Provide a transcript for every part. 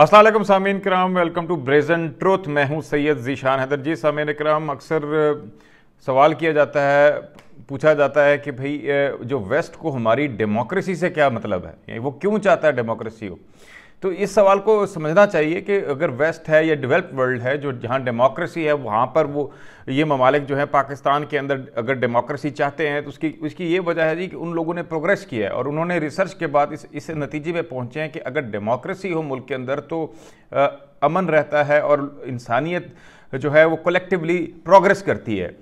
असल सामीन कराम वेलकम टू ब्रेजन ट्रुथ मैं हूं सैयद जीशान हैदर जी सामीन कराम अक्सर सवाल किया जाता है पूछा जाता है कि भाई जो वेस्ट को हमारी डेमोक्रेसी से क्या मतलब है वो क्यों चाहता है डेमोक्रेसी को तो इस सवाल को समझना चाहिए कि अगर वेस्ट है या डेवलप्ड वर्ल्ड है जो जहाँ डेमोक्रेसी है वहाँ पर वो ये ममालिक जो है पाकिस्तान के अंदर अगर डेमोक्रेसी चाहते हैं तो उसकी उसकी ये वजह है जी कि उन लोगों ने प्रोग्रेस किया है और उन्होंने रिसर्च के बाद इस इस नतीजे पर पहुँचे हैं कि अगर डेमोक्रेसी हो मुल्क के अंदर तो आ, अमन रहता है और इंसानियत जो है वो कलेक्टिवली प्रोग्रेस करती है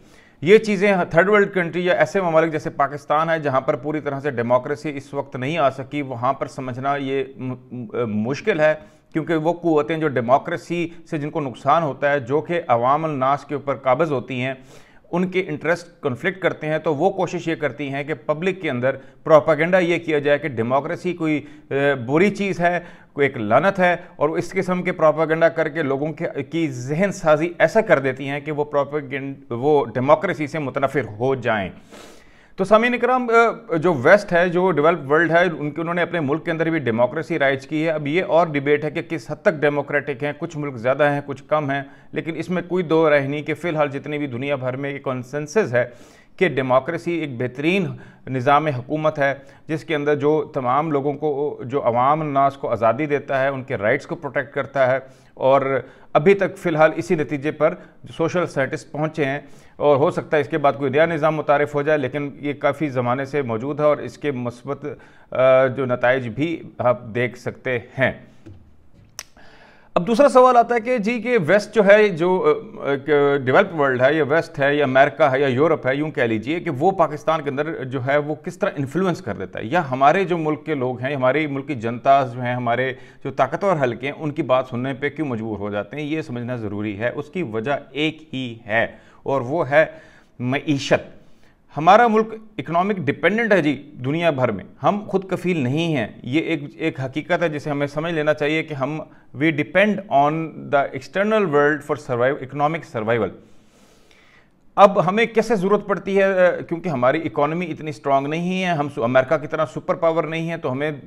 ये चीज़ें थर्ड वर्ल्ड कंट्री या ऐसे ममालिक जैसे पाकिस्तान है जहाँ पर पूरी तरह से डेमोक्रेसी इस वक्त नहीं आ सकी वहाँ पर समझना ये मुश्किल है क्योंकि वो कुतें जो डेमोक्रेसी से जिनको नुकसान होता है जो कि अवाम के ऊपर काबज़ होती हैं उनके इंटरेस्ट कन्फ्लिक्ट करते हैं तो वो कोशिश ये करती हैं कि पब्लिक के अंदर प्रोपागेंडा ये किया जाए कि डेमोक्रेसी कोई बुरी चीज़ है वो एक लनत है और इस किस्म के प्रोपागेंडा करके लोगों के की जहन साजी ऐसा कर देती हैं कि वो प्रोपागेंड वो डेमोक्रेसी से मुतनफर हो जाएं तो सामीन इकराम जो वेस्ट है जो डेवलप वर्ल्ड है उनके उन्होंने अपने मुल्क के अंदर भी डेमोक्रेसी राइज की है अब ये और डिबेट है कि किस हद तक डेमोक्रेटिक हैं कुछ मुल्क ज़्यादा हैं कुछ कम हैं लेकिन इसमें कोई दो रह नहीं कि फ़िलहाल जितनी भी दुनिया भर में कॉन्सेंसिस है कि डेमोक्रेसी एक बेहतरीन निज़ाम हुकूमत है जिसके अंदर जो तमाम लोगों को जो अवाम नाज को आज़ादी देता है उनके राइट्स को प्रोटेक्ट करता है और अभी तक फ़िलहाल इसी नतीजे पर सोशल साइंटिस्ट पहुँचे हैं और हो सकता है इसके बाद कोई नया निज़ाम मुतारफ़ हो जाए लेकिन ये काफ़ी ज़माने से मौजूद है और इसके मस्बत जो नतज भी आप देख सकते हैं अब दूसरा सवाल आता है कि जी के वेस्ट जो है जो डेवलप वर्ल्ड है या वेस्ट है या अमेरिका है या यूरोप है यूं कह लीजिए कि वो पाकिस्तान के अंदर जो है वो किस तरह इन्फ्लुएंस कर देता है या हमारे जो मुल्क के लोग हैं हमारी मुल्क की जनता जो है हमारे जो ताकतवर हल्के हैं उनकी बात सुनने पर क्यों मजबूर हो जाते हैं ये समझना ज़रूरी है उसकी वजह एक ही है और वो है मीशत हमारा मुल्क इकोनॉमिक डिपेंडेंट है जी दुनिया भर में हम खुद कफील नहीं हैं ये एक एक हकीकत है जिसे हमें समझ लेना चाहिए कि हम we depend on the external world for survive economic survival अब हमें कैसे ज़रूरत पड़ती है क्योंकि हमारी इकोनॉमी इतनी स्ट्रांग नहीं है हम अमेरिका की तरह सुपर पावर नहीं है तो हमें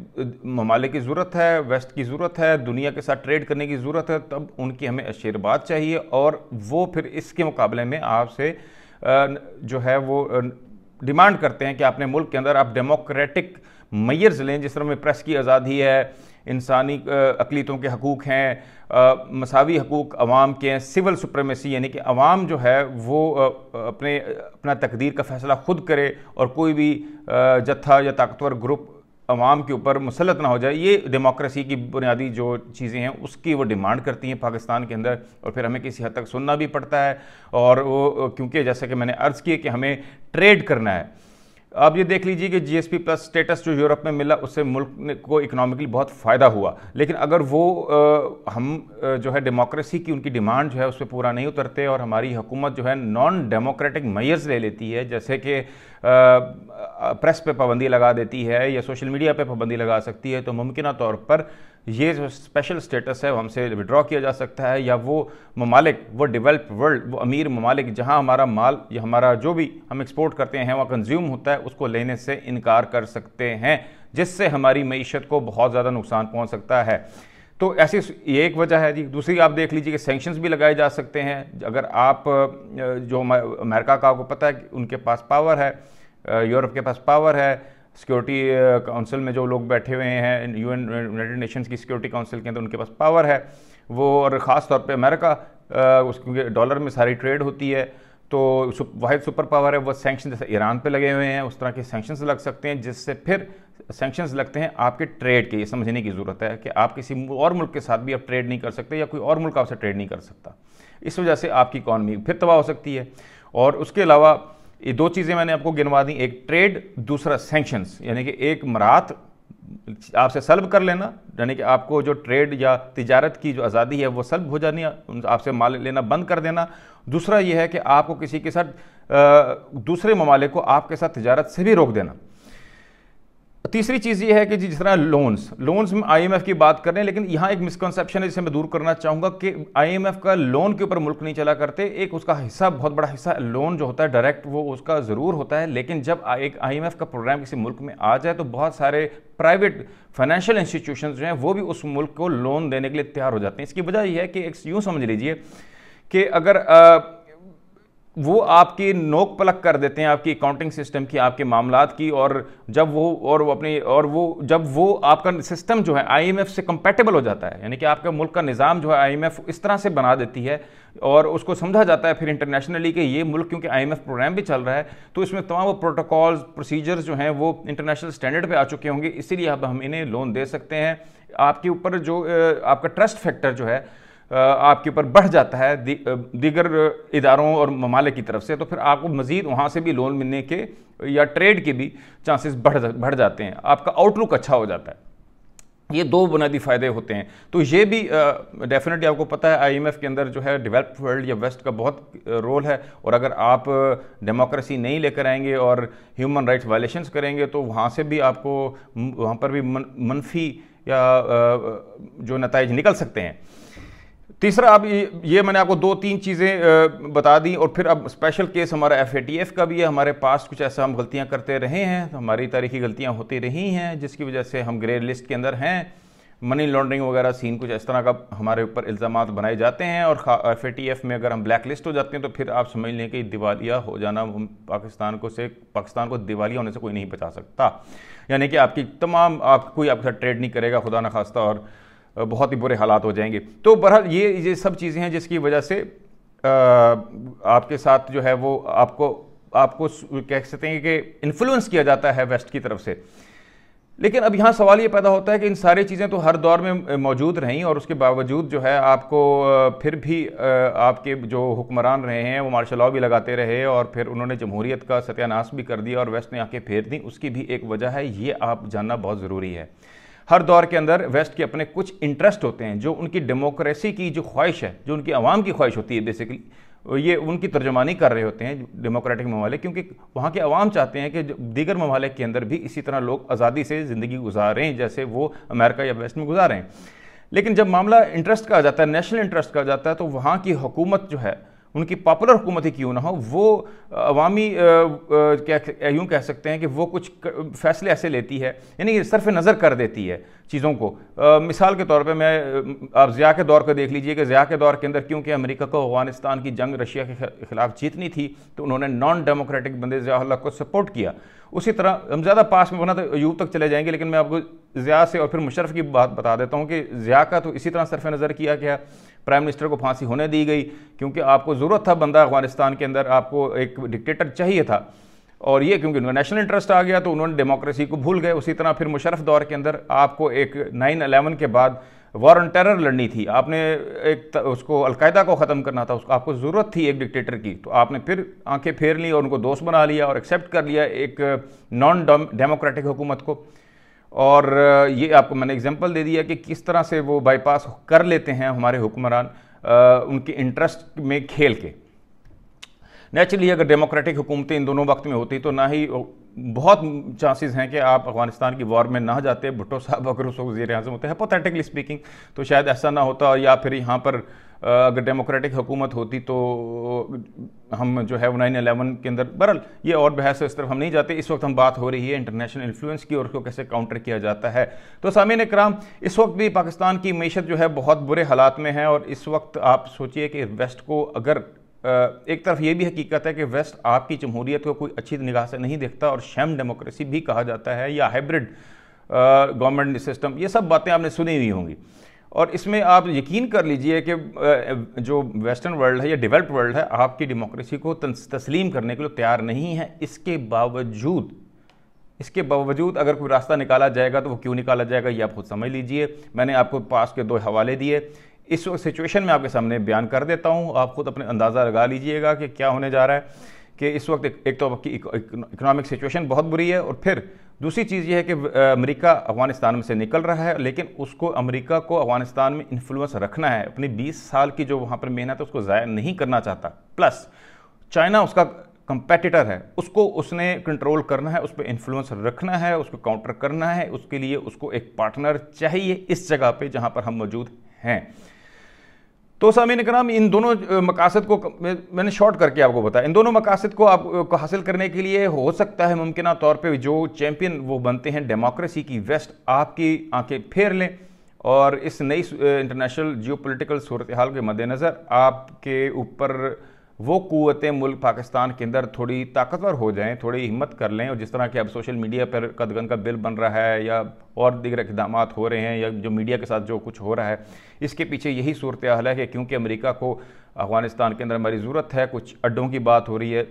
ममालिक की ज़रूरत है वेस्ट की ज़रूरत है दुनिया के साथ ट्रेड करने की ज़रूरत है तब उनकी हमें आशीर्वाद चाहिए और वो फिर इसके मुकाबले में आपसे जो है वो डिमांड करते हैं कि अपने मुल्क के अंदर आप डेमोक्रेटिक मैयर्स लें जिस तरह में प्रेस की आज़ादी है इंसानी अकलीतों के हकूक़ हैं मसावी हकूक़ अवाम के हैं सिविल सुप्रेमेसी यानी कि अवाम जो है वो अपने अपना तकदीर का फ़ैसला ख़ुद करे और कोई भी जत्था या ताकतवर ग्रुप अवाम के ऊपर मुसलत ना हो जाए ये डेमोक्रेसी की बुनियादी जो चीज़ें हैं उसकी वो डिमांड करती हैं पाकिस्तान के अंदर और फिर हमें किसी हद तक सुनना भी पड़ता है और वो क्योंकि जैसा कि मैंने अर्ज़ किया कि हमें ट्रेड करना है अब ये देख लीजिए कि जीएसपी प्लस स्टेटस जो यूरोप में मिला उससे मुल्क को इकोनॉमिकली बहुत फ़ायदा हुआ लेकिन अगर वो आ, हम जो है डेमोक्रेसी की उनकी डिमांड जो है उस पर पूरा नहीं उतरते और हमारी हुकूमत जो है नॉन डेमोक्रेटिक मैयर्स ले लेती है जैसे कि प्रेस पे पाबंदी लगा देती है या सोशल मीडिया पे पाबंदी लगा सकती है तो मुमकिन तौर पर ये जो स्पेशल स्टेटस है वो हमसे विड्रॉ किया जा सकता है या वो ममालिक वो डेवलप वर्ल्ड वो अमीर ममालिक जहाँ हमारा माल या हमारा जो भी हम एक्सपोर्ट करते हैं वहाँ कंज्यूम होता है उसको लेने से इनकार कर सकते हैं जिससे हमारी मीशत को बहुत ज़्यादा नुकसान पहुँच सकता है तो ऐसी ये एक वजह है जी दूसरी आप देख लीजिए कि सेंक्शंस भी लगाए जा सकते हैं अगर आप जो अमेरिका का आपको पता है कि उनके पास पावर है यूरोप के पास पावर है सिक्योरिटी काउंसिल में जो लोग बैठे हुए हैं यू एन यूनाइटेड नेशंस की सिक्योरिटी काउंसिल के अंदर उनके पास पावर है वो और ख़ास तौर पे अमेरिका उस डॉलर में सारी ट्रेड होती है तो वाहिद सुपर पावर है वो सेंक्शन जैसे ईरान पे लगे हुए हैं उस तरह के सेंक्शन लग सकते हैं जिससे फिर सेंक्शंस लगते हैं आपके ट्रेड के ये समझने की ज़रूरत है कि आप किसी और मुल्क के साथ भी आप ट्रेड नहीं कर सकते या कोई और मुल्क आपसे ट्रेड नहीं कर सकता इस वजह से आपकी इकानमी फिर तबाह हो सकती है और उसके अलावा ये दो चीज़ें मैंने आपको गिनवा दी एक ट्रेड दूसरा सेंक्शंस यानी कि एक मरात आपसे सल्ब कर लेना यानी कि आपको जो ट्रेड या तजारत की जो आज़ादी है वो सल्ब हो जानी आपसे माल लेना बंद कर देना दूसरा ये है कि आपको किसी के साथ दूसरे ममालिक को आपके साथ तजारत से भी रोक देना तीसरी चीज़ ये है कि जिस तरह लोन्स लोन्स में आईएमएफ की बात कर रहे हैं लेकिन यहाँ एक मिसकनसेप्शन है जिसे मैं दूर करना चाहूँगा कि आईएमएफ का लोन के ऊपर मुल्क नहीं चला करते एक उसका हिस्सा बहुत बड़ा हिस्सा लोन जो होता है डायरेक्ट वो उसका ज़रूर होता है लेकिन जब एक आईएमएफ का प्रोग्राम किसी मुल्क में आ जाए तो बहुत सारे प्राइवेट फाइनेंशियल इंस्टीट्यूशन जो हैं वो भी उस मुल्क को लोन देने के लिए तैयार हो जाते हैं इसकी वजह यह है कि एक यूँ समझ लीजिए कि अगर आ, वो आपकी नोक पलक कर देते हैं आपकी अकाउंटिंग सिस्टम की आपके मामला की और जब वो और वो अपनी और वो जब वो आपका सिस्टम जो है आईएमएफ से कंपेटेबल हो जाता है यानी कि आपके मुल्क का निज़ाम जो है आईएमएफ इस तरह से बना देती है और उसको समझा जाता है फिर इंटरनेशनली कि ये मुल्क क्योंकि आईएमएफ प्रोग्राम भी चल रहा है तो इसमें तमाम वो प्रोटोकॉल्स प्रोसीजर्स जो हैं वो इंटरनेशनल स्टैंडर्ड पर आ चुके होंगे इसीलिए अब हम इन्हें लोन दे सकते हैं आपके ऊपर जो आपका ट्रस्ट फैक्टर जो है आपके ऊपर बढ़ जाता है दि, इदारों और ममालिक की तरफ से तो फिर आपको मज़ीद वहाँ से भी लोन मिलने के या ट्रेड के भी चांसेस बढ़ बढ़ जाते हैं आपका आउटलुक अच्छा हो जाता है ये दो बुनियादी फ़ायदे होते हैं तो ये भी डेफिनेटली आपको पता है आईएमएफ के अंदर जो है डेवलप्ड वर्ल्ड या वेस्ट का बहुत रोल है और अगर आप डेमोक्रेसी नहीं लेकर आएंगे और ह्यूमन राइट्स वायलेशंस करेंगे तो वहाँ से भी आपको वहाँ पर भी मन, मनफी या जो नतज निकल सकते हैं तीसरा अब ये मैंने आपको दो तीन चीज़ें बता दी और फिर अब स्पेशल केस हमारा एफ का भी है हमारे पास कुछ ऐसा हम गलतियां करते रहे हैं तो हमारी तारीखी गलतियां होती रही हैं जिसकी वजह से हम ग्रे लिस्ट के अंदर हैं मनी लॉन्ड्रिंग वगैरह सीन कुछ इस तरह का हमारे ऊपर इल्ज़ाम बनाए जाते हैं और एफ में अगर हम ब्लैक लिस्ट हो जाते हैं तो फिर आप समझ लें कि दिवालिया हो जाना हम पाकिस्तान को से पाकिस्तान को दिवालिया होने से कोई नहीं बचा सकता यानी कि आपकी तमाम आप कोई आपके साथ ट्रेड नहीं करेगा खुदा न खास्ता और बहुत ही बुरे हालात हो जाएंगे तो बहरहाल ये ये सब चीज़ें हैं जिसकी वजह से आपके साथ जो है वो आपको आपको कह सकते हैं कि इन्फ्लुएंस किया जाता है वेस्ट की तरफ से लेकिन अब यहाँ सवाल ये पैदा होता है कि इन सारी चीज़ें तो हर दौर में मौजूद रहीं और उसके बावजूद जो है आपको फिर भी आपके जो हुक्मरान रहे हैं वो मार्शल लॉ भी लगाते रहे और फिर उन्होंने जमहूरीत का सत्यानाश भी कर दिया और वेस्ट ने आके फेर दी उसकी भी एक वजह है ये आप जानना बहुत ज़रूरी है हर दौर के अंदर वेस्ट के अपने कुछ इंटरेस्ट होते हैं जो उनकी डेमोक्रेसी की जो ख्वाहिश है जो उनकी आवाम की ख्वाहिश होती है बेसिकली ये उनकी तर्जमानी कर रहे होते हैं डेमोक्रेटिक ममालिक क्योंकि वहाँ के आवाम चाहते हैं कि दीगर ममालिक के अंदर भी इसी तरह लोग आज़ादी से ज़िंदगी गुजारें जैसे वो अमेरिका या वेस्ट में गुजारें लेकिन जब मामला इंटरेस्ट का आ जाता है नेशनल इंटरेस्ट का आ जाता है तो वहाँ की हुकूमत जो है उनकी पॉपुलर ही क्यों ना हो वो अवामी क्या यूँ कह सकते हैं कि वो कुछ फैसले ऐसे लेती है यानी सरफ नज़र कर देती है चीज़ों को आ, मिसाल के तौर पे मैं आप ज़िया के दौर को देख लीजिए कि ज़िया के दौर के अंदर क्योंकि अमेरिका को अफगानिस्तान की जंग रशिया के ख़िलाफ़ जीतनी थी तो उन्होंने नॉन डेमोक्रेटिक बंदे ज़िया को सपोर्ट किया उसी तरह हम ज़्यादा पास में बना तो यूब तक चले जाएंगे लेकिन मैं आपको ज़िया से और फिर मुशरफ की बात बता देता हूँ कि ज़िया का तो इसी तरह सरफ नज़र किया गया प्राइम मिनिस्टर को फांसी होने दी गई क्योंकि आपको ज़रूरत था बंदा अफगानिस्तान के अंदर आपको एक डिक्टेटर चाहिए था और ये क्योंकि उनका नेशनल इंटरेस्ट आ गया तो उन्होंने डेमोक्रेसी को भूल गए उसी तरह फिर मुशरफ दौर के अंदर आपको एक नाइन अलेवन के बाद वॉर ऑन टेरर लड़नी थी आपने एक उसको अलकायदा को ख़त्म करना था उसको आपको ज़रूरत थी एक डिक्टेटर की तो आपने फिर आंखें फेर ली और उनको दोस्त बना लिया और एक्सेप्ट कर लिया एक नॉन डेमोक्रेटिक हुकूमत को और ये आपको मैंने एग्जांपल दे दिया कि किस तरह से वो बाईपास कर लेते हैं हमारे हुक्मरान उनके इंटरेस्ट में खेल के नेचुरली अगर डेमोक्रेटिक हुकूमतें इन दोनों वक्त में होती तो ना ही बहुत चांसेस हैं कि आप अफगानिस्तान की वॉर में ना जाते भुट्टो साहब अगर उस वक्त वजी अजम होते हैं पोथेटिकली स्पीकिंग तो शायद ऐसा ना होता या फिर यहाँ पर अगर डेमोक्रेटिक हुकूमत होती तो हम जो है नाइन अलेवन के अंदर बरल ये और बहस इस तरफ हम नहीं जाते इस वक्त हम बात हो रही है इंटरनेशनल इन्फ्लुएंस की और उसको कैसे काउंटर किया जाता है तो सामिन कराम इस वक्त भी पाकिस्तान की मीशत जो है बहुत बुरे हालात में है और इस वक्त आप सोचिए कि वेस्ट को अगर एक तरफ ये भी हकीकत है कि वेस्ट आपकी जमहूरीत को कोई अच्छी निगाह से नहीं देखता और शैम डेमोक्रेसी भी कहा जाता है या हाइब्रिड गवर्नमेंट सिस्टम ये सब बातें आपने सुनी हुई होंगी और इसमें आप यकीन कर लीजिए कि जो वेस्टर्न वर्ल्ड है या डेवलप्ड वर्ल्ड है आपकी डेमोक्रेसी को तस्लीम करने के लिए तैयार नहीं है इसके बावजूद इसके बावजूद अगर कोई रास्ता निकाला जाएगा तो वो क्यों निकाला जाएगा ये आप खुद समझ लीजिए मैंने आपको पास के दो हवाले दिए इस सिचुएशन में आपके सामने बयान कर देता हूँ आप खुद अपने अंदाज़ा लगा लीजिएगा कि क्या होने जा रहा है कि इस वक्त एक, तो आपकी इकोनॉमिक सिचुएशन बहुत बुरी है और फिर दूसरी चीज़ ये है कि अमेरिका अफगानिस्तान में से निकल रहा है लेकिन उसको अमेरिका को अफगानिस्तान में इन्फ्लुएंस रखना है अपनी 20 साल की जो वहाँ पर मेहनत है उसको ज़ाया नहीं करना चाहता प्लस चाइना उसका कंपेटिटर है उसको उसने कंट्रोल करना है उस पर इन्फ्लुएंस रखना है उसको काउंटर करना है उसके लिए उसको एक पार्टनर चाहिए इस जगह पर जहाँ पर हम मौजूद हैं तो सामीन कराम इन दोनों मकासद को मैंने शॉर्ट करके आपको बताया इन दोनों मकासद को आप को हासिल करने के लिए हो सकता है मुमकिन तौर पे जो चैम्पियन वो बनते हैं डेमोक्रेसी की वेस्ट आपकी आंखें फेर लें और इस नई इंटरनेशनल जियो पोलिटिकल सूरत हाल के मद्देनज़र आपके ऊपर वो क़वतें मुल्क पाकिस्तान के अंदर थोड़ी ताकतवर हो जाएं थोड़ी हिम्मत कर लें और जिस तरह के अब सोशल मीडिया पर कदगन का बिल बन रहा है या और दीगर इकदाम हो रहे हैं या जो मीडिया के साथ जो कुछ हो रहा है इसके पीछे यही सूरत हाल है कि क्योंकि अमरीका को अफ़गानिस्तान के अंदर हमारी ज़रूरत है कुछ अड्डों की बात हो रही है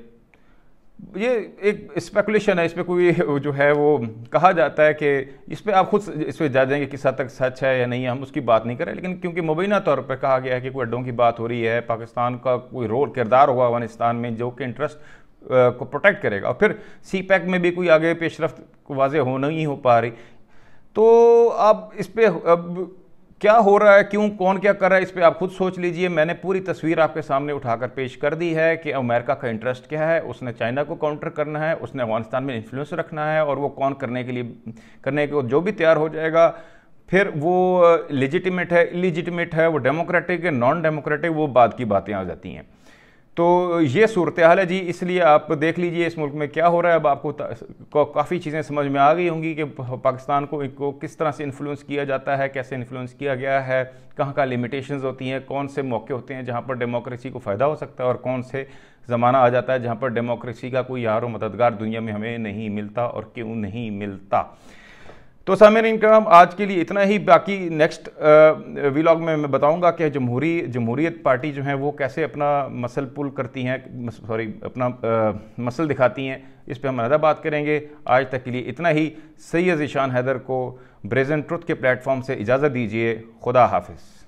ये एक स्पेकुलेशन है इस पर कोई जो है वो कहा जाता है कि इस पर आप खुद इस पर जा जाएंगे किस हद तक सच है या नहीं है हम उसकी बात नहीं करें लेकिन क्योंकि मुबैना तौर पर कहा गया है कि कोई अड्डों की बात हो रही है पाकिस्तान का कोई रोल किरदार होगा अफगानिस्तान में जो कि इंटरेस्ट को प्रोटेक्ट करेगा और फिर सी पैक e में भी कोई आगे पेशरफ वाजह हो नहीं हो पा रही तो अब इस पर अब क्या हो रहा है क्यों कौन क्या कर रहा है इस पर आप खुद सोच लीजिए मैंने पूरी तस्वीर आपके सामने उठाकर पेश कर दी है कि अमेरिका का इंटरेस्ट क्या है उसने चाइना को काउंटर करना है उसने अफगानिस्तान में इन्फ्लुएंस रखना है और वो कौन करने के लिए करने के जो भी तैयार हो जाएगा फिर वो लिजिटिमेट है इलिजिटिमेट है वो डेमोक्रेटिक है नॉन डेमोक्रेटिक वो बाद की बातें आ जाती हैं तो ये सूरत हाल है जी इसलिए आप देख लीजिए इस मुल्क में क्या हो रहा है अब आपको काफ़ी चीज़ें समझ में आ गई होंगी कि पाकिस्तान को इनको किस तरह से इन्फ्लुएंस किया जाता है कैसे इन्फ्लुएंस किया गया है कहाँ कहाँ लिमिटेशंस होती हैं कौन से मौके होते हैं जहाँ पर डेमोक्रेसी को फ़ायदा हो सकता है और कौन से ज़माना आ जाता है जहाँ पर डेमोक्रेसी का कोई यार मददगार दुनिया में हमें नहीं मिलता और क्यों नहीं मिलता तो सामिर इनकराम आज के लिए इतना ही बाकी नेक्स्ट वीलॉग में मैं बताऊंगा कि जमहूरी जमहूरीत पार्टी जो है वो कैसे अपना मसल पुल करती हैं सॉरी अपना आ, मसल दिखाती हैं इस पर हम अलग बात करेंगे आज तक के लिए इतना ही सैयद ईशान हैदर को ब्रेजेंट ट्रुथ के प्लेटफॉर्म से इजाज़त दीजिए खुदा हाफिज़